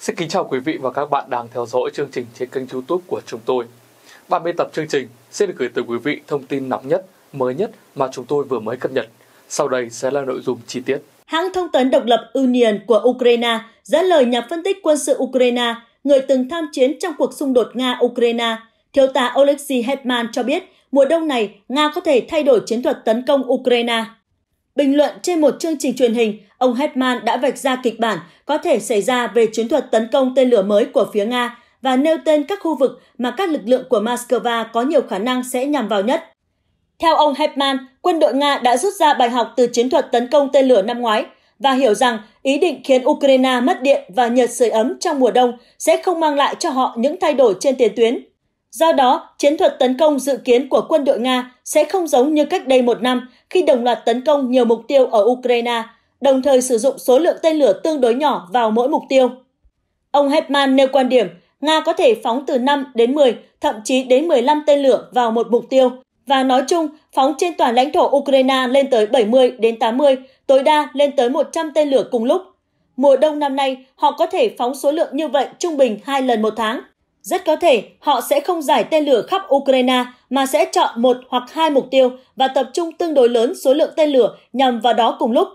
Xin kính chào quý vị và các bạn đang theo dõi chương trình trên kênh youtube của chúng tôi. Bản biên tập chương trình sẽ được gửi tới quý vị thông tin nóng nhất, mới nhất mà chúng tôi vừa mới cập nhật. Sau đây sẽ là nội dung chi tiết. Hãng thông tấn độc lập Union của Ukraine dẫn lời nhà phân tích quân sự Ukraine, người từng tham chiến trong cuộc xung đột Nga-Ukraine, thiếu tá Oleksiy Hetman cho biết mùa đông này Nga có thể thay đổi chiến thuật tấn công Ukraine. Bình luận trên một chương trình truyền hình, ông Hetman đã vạch ra kịch bản có thể xảy ra về chiến thuật tấn công tên lửa mới của phía Nga và nêu tên các khu vực mà các lực lượng của Moscow có nhiều khả năng sẽ nhằm vào nhất. Theo ông Hetman, quân đội Nga đã rút ra bài học từ chiến thuật tấn công tên lửa năm ngoái và hiểu rằng ý định khiến Ukraine mất điện và nhiệt sưởi ấm trong mùa đông sẽ không mang lại cho họ những thay đổi trên tiền tuyến. Do đó, chiến thuật tấn công dự kiến của quân đội Nga sẽ không giống như cách đây một năm khi đồng loạt tấn công nhiều mục tiêu ở Ukraine, đồng thời sử dụng số lượng tên lửa tương đối nhỏ vào mỗi mục tiêu. Ông Hepman nêu quan điểm Nga có thể phóng từ 5 đến 10, thậm chí đến 15 tên lửa vào một mục tiêu và nói chung phóng trên toàn lãnh thổ Ukraine lên tới 70 đến 80, tối đa lên tới 100 tên lửa cùng lúc. Mùa đông năm nay, họ có thể phóng số lượng như vậy trung bình 2 lần một tháng. Rất có thể họ sẽ không giải tên lửa khắp Ukraine mà sẽ chọn một hoặc hai mục tiêu và tập trung tương đối lớn số lượng tên lửa nhằm vào đó cùng lúc.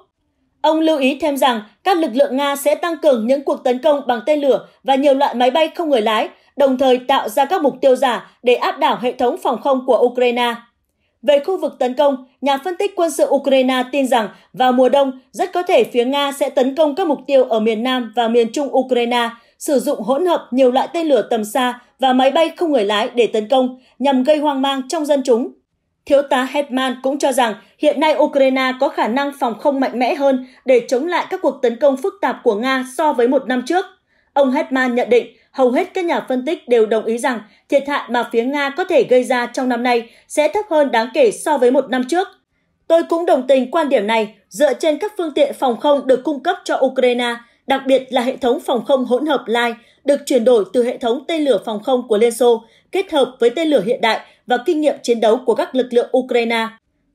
Ông lưu ý thêm rằng các lực lượng Nga sẽ tăng cường những cuộc tấn công bằng tên lửa và nhiều loại máy bay không người lái, đồng thời tạo ra các mục tiêu giả để áp đảo hệ thống phòng không của Ukraine. Về khu vực tấn công, nhà phân tích quân sự Ukraine tin rằng vào mùa đông, rất có thể phía Nga sẽ tấn công các mục tiêu ở miền Nam và miền Trung Ukraine – sử dụng hỗn hợp nhiều loại tên lửa tầm xa và máy bay không người lái để tấn công nhằm gây hoang mang trong dân chúng. Thiếu tá Hetman cũng cho rằng hiện nay Ukraine có khả năng phòng không mạnh mẽ hơn để chống lại các cuộc tấn công phức tạp của Nga so với một năm trước. Ông Hetman nhận định hầu hết các nhà phân tích đều đồng ý rằng thiệt hại mà phía Nga có thể gây ra trong năm nay sẽ thấp hơn đáng kể so với một năm trước. Tôi cũng đồng tình quan điểm này dựa trên các phương tiện phòng không được cung cấp cho Ukraine – đặc biệt là hệ thống phòng không hỗn hợp Lai được chuyển đổi từ hệ thống tên lửa phòng không của Liên Xô kết hợp với tên lửa hiện đại và kinh nghiệm chiến đấu của các lực lượng Ukraine.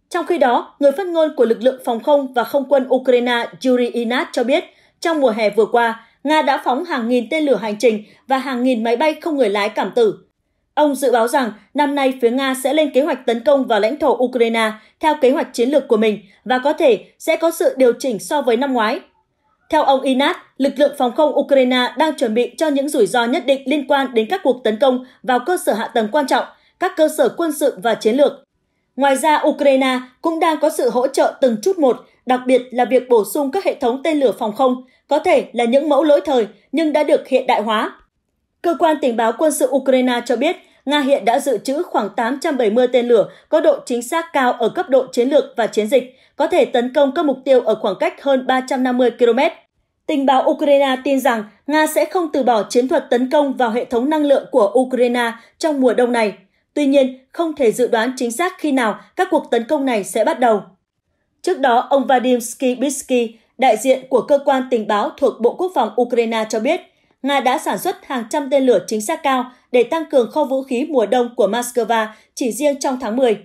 Trong khi đó, người phát ngôn của lực lượng phòng không và không quân Ukraine Yuri Inat cho biết, trong mùa hè vừa qua, Nga đã phóng hàng nghìn tên lửa hành trình và hàng nghìn máy bay không người lái cảm tử. Ông dự báo rằng năm nay phía Nga sẽ lên kế hoạch tấn công vào lãnh thổ Ukraine theo kế hoạch chiến lược của mình và có thể sẽ có sự điều chỉnh so với năm ngoái theo ông Inat, lực lượng phòng không Ukraine đang chuẩn bị cho những rủi ro nhất định liên quan đến các cuộc tấn công vào cơ sở hạ tầng quan trọng, các cơ sở quân sự và chiến lược. Ngoài ra, Ukraine cũng đang có sự hỗ trợ từng chút một, đặc biệt là việc bổ sung các hệ thống tên lửa phòng không, có thể là những mẫu lỗi thời nhưng đã được hiện đại hóa. Cơ quan tình báo quân sự Ukraine cho biết Nga hiện đã dự trữ khoảng 870 tên lửa có độ chính xác cao ở cấp độ chiến lược và chiến dịch, có thể tấn công các mục tiêu ở khoảng cách hơn 350 km. Tình báo Ukraine tin rằng Nga sẽ không từ bỏ chiến thuật tấn công vào hệ thống năng lượng của Ukraine trong mùa đông này. Tuy nhiên, không thể dự đoán chính xác khi nào các cuộc tấn công này sẽ bắt đầu. Trước đó, ông Vadim Skibitsky, đại diện của cơ quan tình báo thuộc Bộ Quốc phòng Ukraine cho biết, Nga đã sản xuất hàng trăm tên lửa chính xác cao để tăng cường kho vũ khí mùa đông của Moscow chỉ riêng trong tháng 10.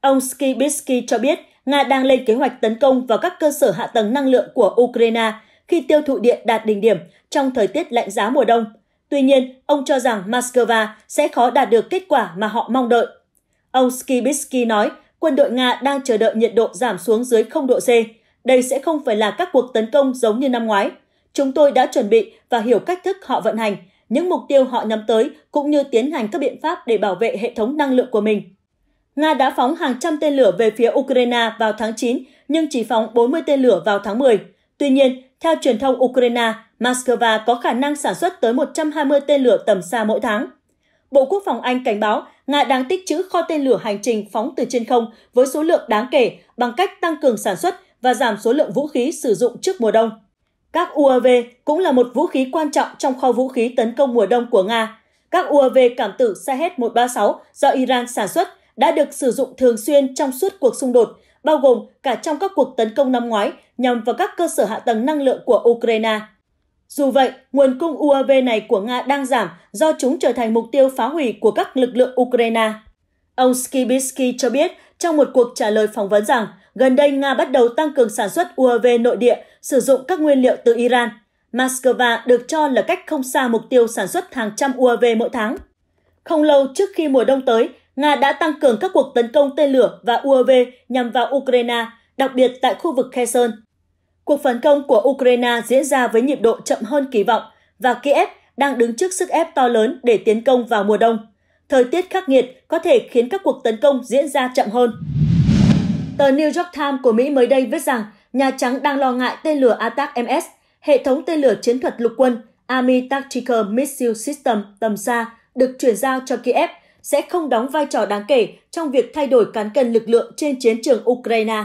Ông Skibitsky cho biết Nga đang lên kế hoạch tấn công vào các cơ sở hạ tầng năng lượng của Ukraine khi tiêu thụ điện đạt đỉnh điểm trong thời tiết lạnh giá mùa đông. Tuy nhiên, ông cho rằng Moscow sẽ khó đạt được kết quả mà họ mong đợi. Ông Skibitsky nói quân đội Nga đang chờ đợi nhiệt độ giảm xuống dưới 0 độ C. Đây sẽ không phải là các cuộc tấn công giống như năm ngoái – Chúng tôi đã chuẩn bị và hiểu cách thức họ vận hành, những mục tiêu họ nhắm tới cũng như tiến hành các biện pháp để bảo vệ hệ thống năng lượng của mình. Nga đã phóng hàng trăm tên lửa về phía Ukraine vào tháng 9, nhưng chỉ phóng 40 tên lửa vào tháng 10. Tuy nhiên, theo truyền thông Ukraine, Moscow có khả năng sản xuất tới 120 tên lửa tầm xa mỗi tháng. Bộ Quốc phòng Anh cảnh báo Nga đang tích trữ kho tên lửa hành trình phóng từ trên không với số lượng đáng kể bằng cách tăng cường sản xuất và giảm số lượng vũ khí sử dụng trước mùa đông. Các UAV cũng là một vũ khí quan trọng trong kho vũ khí tấn công mùa đông của Nga. Các UAV cảm tử Shahed-136 do Iran sản xuất đã được sử dụng thường xuyên trong suốt cuộc xung đột, bao gồm cả trong các cuộc tấn công năm ngoái nhằm vào các cơ sở hạ tầng năng lượng của Ukraine. Dù vậy, nguồn cung UAV này của Nga đang giảm do chúng trở thành mục tiêu phá hủy của các lực lượng Ukraine. Ông Skibitsky cho biết trong một cuộc trả lời phỏng vấn rằng gần đây Nga bắt đầu tăng cường sản xuất UAV nội địa sử dụng các nguyên liệu từ Iran. Moscow được cho là cách không xa mục tiêu sản xuất hàng trăm UAV mỗi tháng. Không lâu trước khi mùa đông tới, Nga đã tăng cường các cuộc tấn công tên lửa và UAV nhằm vào Ukraine, đặc biệt tại khu vực Kherson. Cuộc phản công của Ukraine diễn ra với nhịp độ chậm hơn kỳ vọng và Kiev đang đứng trước sức ép to lớn để tiến công vào mùa đông thời tiết khắc nghiệt có thể khiến các cuộc tấn công diễn ra chậm hơn. Tờ New York Times của Mỹ mới đây viết rằng Nhà Trắng đang lo ngại tên lửa Attack MS, hệ thống tên lửa chiến thuật lục quân Army Tactical Missile System tầm xa được chuyển giao cho Kiev sẽ không đóng vai trò đáng kể trong việc thay đổi cán cân lực lượng trên chiến trường Ukraine.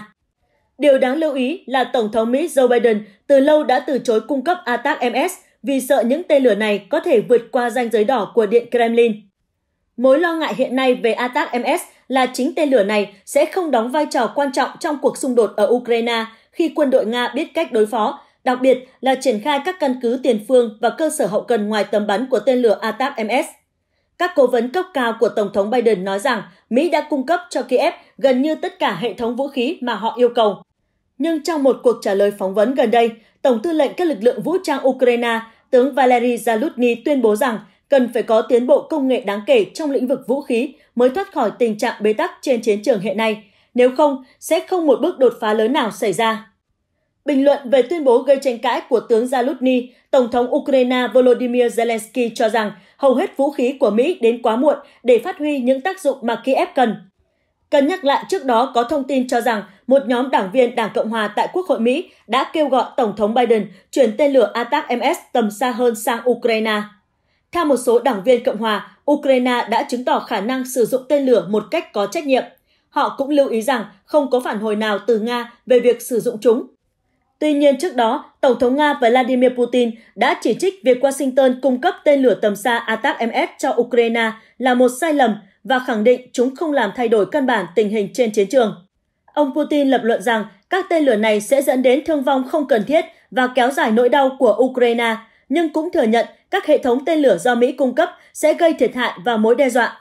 Điều đáng lưu ý là Tổng thống Mỹ Joe Biden từ lâu đã từ chối cung cấp Attack MS vì sợ những tên lửa này có thể vượt qua ranh giới đỏ của Điện Kremlin. Mối lo ngại hiện nay về ATAC-MS là chính tên lửa này sẽ không đóng vai trò quan trọng trong cuộc xung đột ở Ukraine khi quân đội Nga biết cách đối phó, đặc biệt là triển khai các căn cứ tiền phương và cơ sở hậu cần ngoài tầm bắn của tên lửa ATAC-MS. Các cố vấn cấp cao của Tổng thống Biden nói rằng Mỹ đã cung cấp cho Kiev gần như tất cả hệ thống vũ khí mà họ yêu cầu. Nhưng trong một cuộc trả lời phỏng vấn gần đây, Tổng tư lệnh các lực lượng vũ trang Ukraine, tướng Valery Zalutny tuyên bố rằng cần phải có tiến bộ công nghệ đáng kể trong lĩnh vực vũ khí mới thoát khỏi tình trạng bế tắc trên chiến trường hiện nay, nếu không sẽ không một bước đột phá lớn nào xảy ra. Bình luận về tuyên bố gây tranh cãi của tướng Zalutny, Tổng thống Ukraine Volodymyr Zelensky cho rằng hầu hết vũ khí của Mỹ đến quá muộn để phát huy những tác dụng mà Kiev cần. Cần nhắc lại trước đó có thông tin cho rằng một nhóm đảng viên Đảng Cộng Hòa tại Quốc hội Mỹ đã kêu gọi Tổng thống Biden chuyển tên lửa Attack-MS tầm xa hơn sang Ukraine. Theo một số đảng viên Cộng hòa, Ukraine đã chứng tỏ khả năng sử dụng tên lửa một cách có trách nhiệm. Họ cũng lưu ý rằng không có phản hồi nào từ Nga về việc sử dụng chúng. Tuy nhiên trước đó, Tổng thống Nga Vladimir Putin đã chỉ trích việc Washington cung cấp tên lửa tầm xa ATAC-MS cho Ukraine là một sai lầm và khẳng định chúng không làm thay đổi căn bản tình hình trên chiến trường. Ông Putin lập luận rằng các tên lửa này sẽ dẫn đến thương vong không cần thiết và kéo dài nỗi đau của Ukraine, nhưng cũng thừa nhận các hệ thống tên lửa do Mỹ cung cấp sẽ gây thiệt hại và mối đe dọa.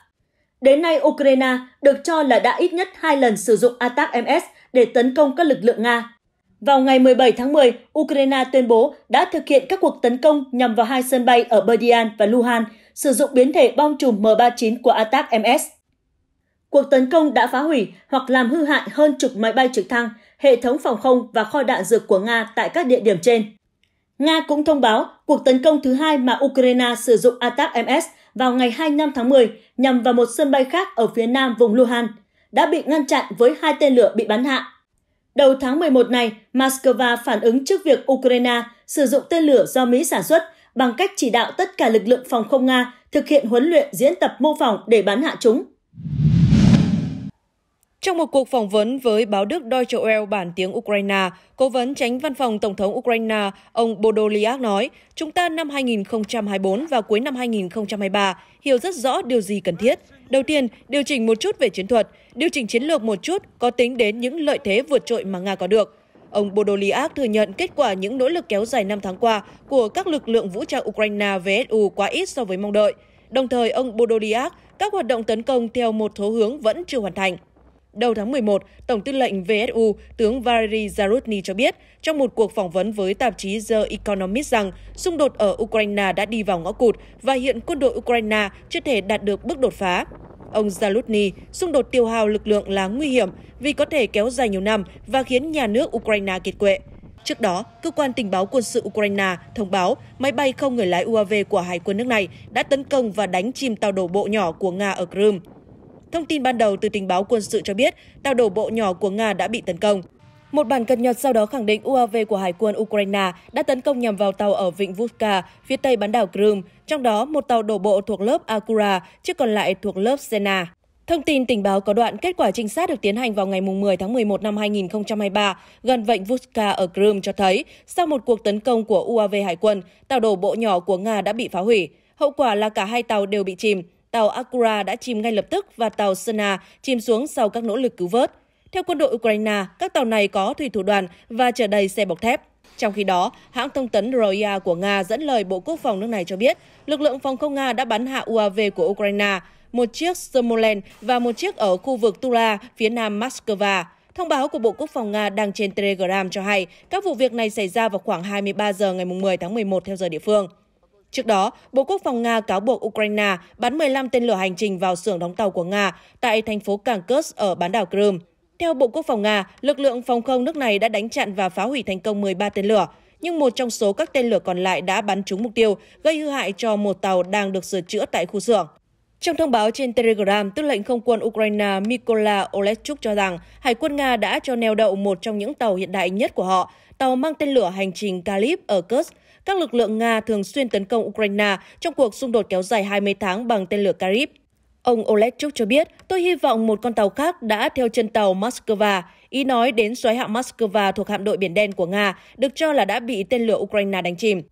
Đến nay, Ukraine được cho là đã ít nhất hai lần sử dụng ATAC-MS để tấn công các lực lượng Nga. Vào ngày 17 tháng 10, Ukraine tuyên bố đã thực hiện các cuộc tấn công nhằm vào hai sân bay ở Berdyan và Luhan, sử dụng biến thể bom trùm M39 của ATAC-MS. Cuộc tấn công đã phá hủy hoặc làm hư hại hơn chục máy bay trực thăng, hệ thống phòng không và kho đạn dược của Nga tại các địa điểm trên. Nga cũng thông báo cuộc tấn công thứ hai mà Ukraine sử dụng ATAC-MS vào ngày 25 tháng 10 nhằm vào một sân bay khác ở phía nam vùng Luhansk đã bị ngăn chặn với hai tên lửa bị bắn hạ. Đầu tháng 11 này, Moscow phản ứng trước việc Ukraine sử dụng tên lửa do Mỹ sản xuất bằng cách chỉ đạo tất cả lực lượng phòng không Nga thực hiện huấn luyện diễn tập mô phỏng để bắn hạ chúng. Trong một cuộc phỏng vấn với báo Đức Deutsche Welle bản tiếng Ukraine, Cố vấn tránh văn phòng Tổng thống Ukraine, ông Bodoliak nói, chúng ta năm 2024 và cuối năm 2023 hiểu rất rõ điều gì cần thiết. Đầu tiên, điều chỉnh một chút về chiến thuật, điều chỉnh chiến lược một chút có tính đến những lợi thế vượt trội mà Nga có được. Ông Bodoliak thừa nhận kết quả những nỗ lực kéo dài năm tháng qua của các lực lượng vũ trang Ukraine VSU quá ít so với mong đợi. Đồng thời, ông Bodoliak, các hoạt động tấn công theo một số hướng vẫn chưa hoàn thành. Đầu tháng 11, Tổng tư lệnh VSU tướng Valery Zarudny cho biết trong một cuộc phỏng vấn với tạp chí The Economist rằng xung đột ở Ukraine đã đi vào ngõ cụt và hiện quân đội Ukraine chưa thể đạt được bước đột phá. Ông Zalutny, xung đột tiêu hao lực lượng là nguy hiểm vì có thể kéo dài nhiều năm và khiến nhà nước Ukraine kiệt quệ. Trước đó, cơ quan tình báo quân sự Ukraine thông báo máy bay không người lái UAV của hải quân nước này đã tấn công và đánh chìm tàu đổ bộ nhỏ của Nga ở Crimea. Thông tin ban đầu từ tình báo quân sự cho biết, tàu đổ bộ nhỏ của Nga đã bị tấn công. Một bản cập nhật sau đó khẳng định UAV của Hải quân Ukraine đã tấn công nhằm vào tàu ở vịnh Vutka, phía tây bán đảo Crimea, trong đó một tàu đổ bộ thuộc lớp Akura, chiếc còn lại thuộc lớp Sena. Thông tin tình báo có đoạn kết quả trinh sát được tiến hành vào ngày 10 tháng 11 năm 2023 gần vịnh Vutka ở Crimea cho thấy, sau một cuộc tấn công của UAV Hải quân, tàu đổ bộ nhỏ của Nga đã bị phá hủy. Hậu quả là cả hai tàu đều bị chìm tàu Akura đã chìm ngay lập tức và tàu Sena chìm xuống sau các nỗ lực cứu vớt. Theo quân đội Ukraine, các tàu này có thủy thủ đoàn và chở đầy xe bọc thép. Trong khi đó, hãng thông tấn Roya của Nga dẫn lời Bộ Quốc phòng nước này cho biết, lực lượng phòng không Nga đã bắn hạ UAV của Ukraine, một chiếc Smolensk và một chiếc ở khu vực Tula, phía nam Moscow. Thông báo của Bộ Quốc phòng Nga đăng trên Telegram cho hay các vụ việc này xảy ra vào khoảng 23 giờ ngày 10 tháng 11 theo giờ địa phương. Trước đó, Bộ Quốc phòng Nga cáo buộc Ukraine bắn 15 tên lửa hành trình vào xưởng đóng tàu của Nga tại thành phố Cảng Kursk ở bán đảo Crimea. Theo Bộ Quốc phòng Nga, lực lượng phòng không nước này đã đánh chặn và phá hủy thành công 13 tên lửa, nhưng một trong số các tên lửa còn lại đã bắn trúng mục tiêu, gây hư hại cho một tàu đang được sửa chữa tại khu xưởng. Trong thông báo trên Telegram, tư lệnh không quân Ukraine Mykola Olechuk cho rằng Hải quân Nga đã cho neo đậu một trong những tàu hiện đại nhất của họ, tàu mang tên lửa hành trình Kalib ở Kursk, các lực lượng Nga thường xuyên tấn công Ukraine trong cuộc xung đột kéo dài 20 tháng bằng tên lửa Karib. Ông Oleg Chuk cho biết, tôi hy vọng một con tàu khác đã theo chân tàu Moscow. Ý nói đến xoáy hạm Moscow thuộc hạm đội Biển Đen của Nga, được cho là đã bị tên lửa Ukraine đánh chìm.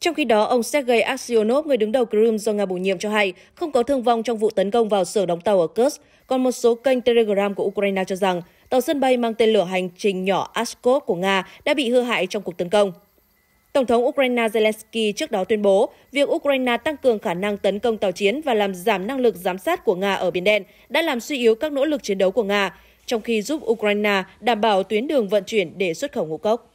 Trong khi đó, ông Sergei Aksyonov, người đứng đầu Crimea do Nga bổ nhiệm cho hay, không có thương vong trong vụ tấn công vào sở đóng tàu ở Kursk. Còn một số kênh Telegram của Ukraine cho rằng, tàu sân bay mang tên lửa hành trình nhỏ Askov của Nga đã bị hư hại trong cuộc tấn công. Tổng thống Ukraine Zelensky trước đó tuyên bố việc Ukraine tăng cường khả năng tấn công tàu chiến và làm giảm năng lực giám sát của Nga ở Biển Đen đã làm suy yếu các nỗ lực chiến đấu của Nga, trong khi giúp Ukraine đảm bảo tuyến đường vận chuyển để xuất khẩu ngũ cốc.